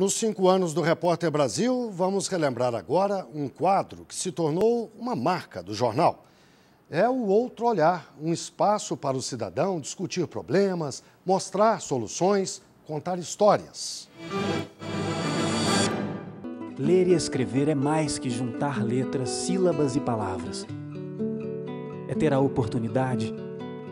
Nos cinco anos do Repórter Brasil, vamos relembrar agora um quadro que se tornou uma marca do jornal. É o Outro Olhar, um espaço para o cidadão discutir problemas, mostrar soluções, contar histórias. Ler e escrever é mais que juntar letras, sílabas e palavras. É ter a oportunidade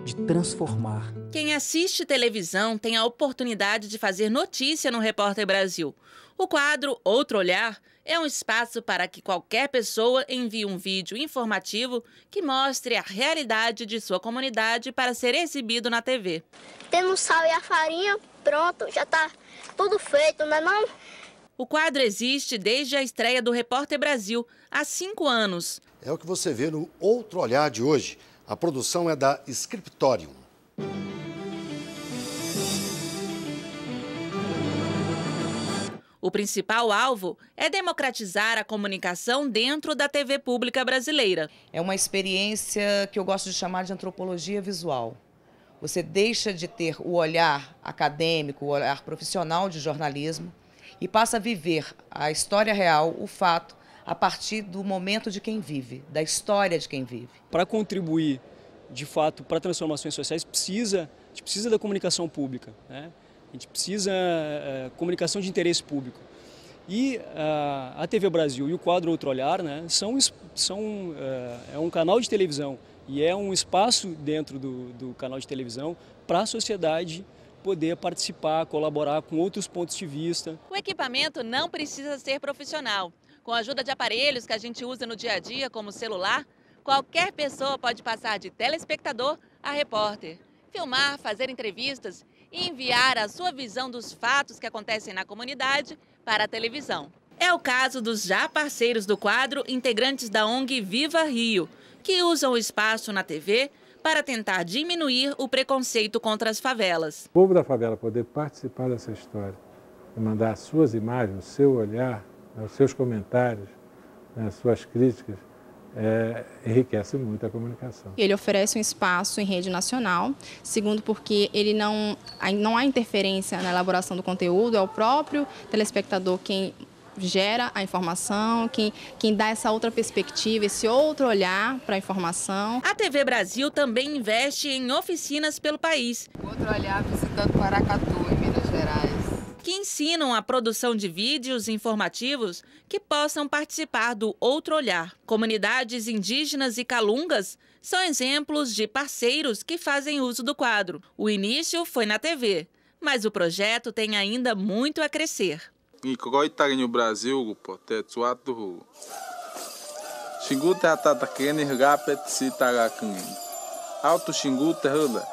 de transformar. Quem assiste televisão tem a oportunidade de fazer notícia no Repórter Brasil. O quadro Outro Olhar é um espaço para que qualquer pessoa envie um vídeo informativo que mostre a realidade de sua comunidade para ser exibido na TV. Temos o sal e a farinha, pronto, já está tudo feito, não é não? O quadro existe desde a estreia do Repórter Brasil, há cinco anos. É o que você vê no Outro Olhar de hoje. A produção é da Scriptorium. O principal alvo é democratizar a comunicação dentro da TV pública brasileira. É uma experiência que eu gosto de chamar de antropologia visual. Você deixa de ter o olhar acadêmico, o olhar profissional de jornalismo e passa a viver a história real, o fato, a partir do momento de quem vive, da história de quem vive. Para contribuir, de fato, para transformações sociais, precisa, a gente precisa da comunicação pública, né? a gente precisa é, comunicação de interesse público. E eh, a, a TV Brasil e o quadro Outro Olhar né, são, são, é, um canal de televisão e é um espaço dentro do, do canal de televisão para a sociedade poder participar, colaborar com outros pontos de vista. O equipamento não precisa ser profissional. Com a ajuda de aparelhos que a gente usa no dia a dia, como celular, qualquer pessoa pode passar de telespectador a repórter, filmar, fazer entrevistas e enviar a sua visão dos fatos que acontecem na comunidade para a televisão. É o caso dos já parceiros do quadro, integrantes da ONG Viva Rio, que usam o espaço na TV para tentar diminuir o preconceito contra as favelas. O povo da favela poder participar dessa história mandar suas imagens, seu olhar, né, os seus comentários, né, as suas críticas, é, enriquece muito a comunicação. Ele oferece um espaço em rede nacional, segundo porque ele não, não há interferência na elaboração do conteúdo, é o próprio telespectador quem gera a informação, quem, quem dá essa outra perspectiva, esse outro olhar para a informação. A TV Brasil também investe em oficinas pelo país. Outro olhar visitando Paracatu, ensinam a produção de vídeos informativos que possam participar do Outro Olhar. Comunidades indígenas e calungas são exemplos de parceiros que fazem uso do quadro. O início foi na TV, mas o projeto tem ainda muito a crescer. Brasil, Alto Xingu terrula.